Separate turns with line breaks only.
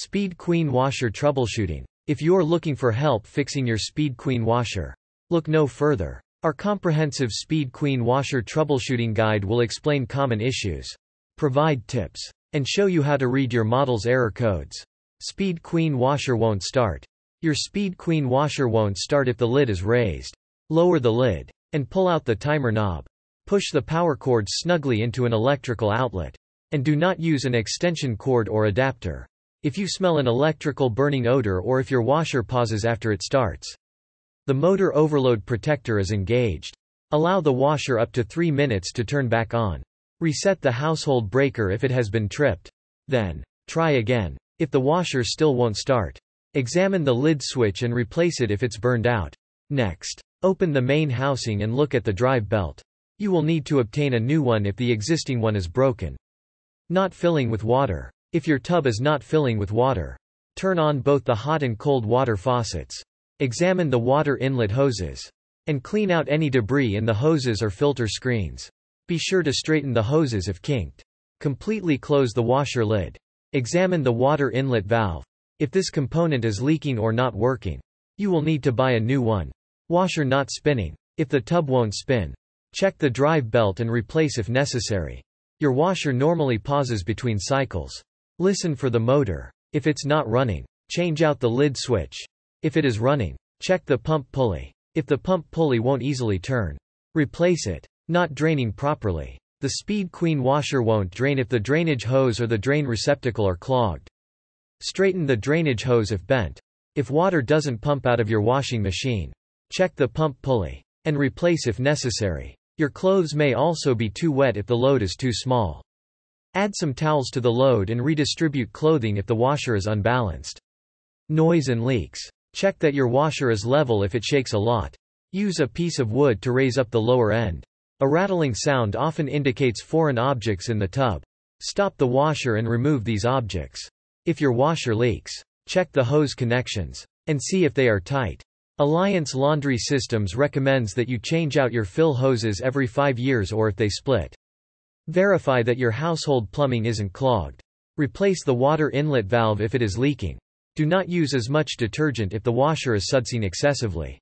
Speed Queen Washer Troubleshooting. If you're looking for help fixing your Speed Queen washer, look no further. Our comprehensive Speed Queen washer troubleshooting guide will explain common issues, provide tips, and show you how to read your model's error codes. Speed Queen washer won't start. Your Speed Queen washer won't start if the lid is raised. Lower the lid and pull out the timer knob. Push the power cord snugly into an electrical outlet and do not use an extension cord or adapter if you smell an electrical burning odor or if your washer pauses after it starts. The motor overload protector is engaged. Allow the washer up to 3 minutes to turn back on. Reset the household breaker if it has been tripped. Then, try again. If the washer still won't start, examine the lid switch and replace it if it's burned out. Next, open the main housing and look at the drive belt. You will need to obtain a new one if the existing one is broken. Not filling with water. If your tub is not filling with water, turn on both the hot and cold water faucets. Examine the water inlet hoses. And clean out any debris in the hoses or filter screens. Be sure to straighten the hoses if kinked. Completely close the washer lid. Examine the water inlet valve. If this component is leaking or not working, you will need to buy a new one. Washer not spinning. If the tub won't spin, check the drive belt and replace if necessary. Your washer normally pauses between cycles. Listen for the motor. If it's not running, change out the lid switch. If it is running, check the pump pulley. If the pump pulley won't easily turn, replace it. Not draining properly. The Speed Queen washer won't drain if the drainage hose or the drain receptacle are clogged. Straighten the drainage hose if bent. If water doesn't pump out of your washing machine, check the pump pulley and replace if necessary. Your clothes may also be too wet if the load is too small. Add some towels to the load and redistribute clothing if the washer is unbalanced. Noise and leaks. Check that your washer is level if it shakes a lot. Use a piece of wood to raise up the lower end. A rattling sound often indicates foreign objects in the tub. Stop the washer and remove these objects. If your washer leaks, check the hose connections and see if they are tight. Alliance Laundry Systems recommends that you change out your fill hoses every 5 years or if they split. Verify that your household plumbing isn't clogged. Replace the water inlet valve if it is leaking. Do not use as much detergent if the washer is sudsing excessively.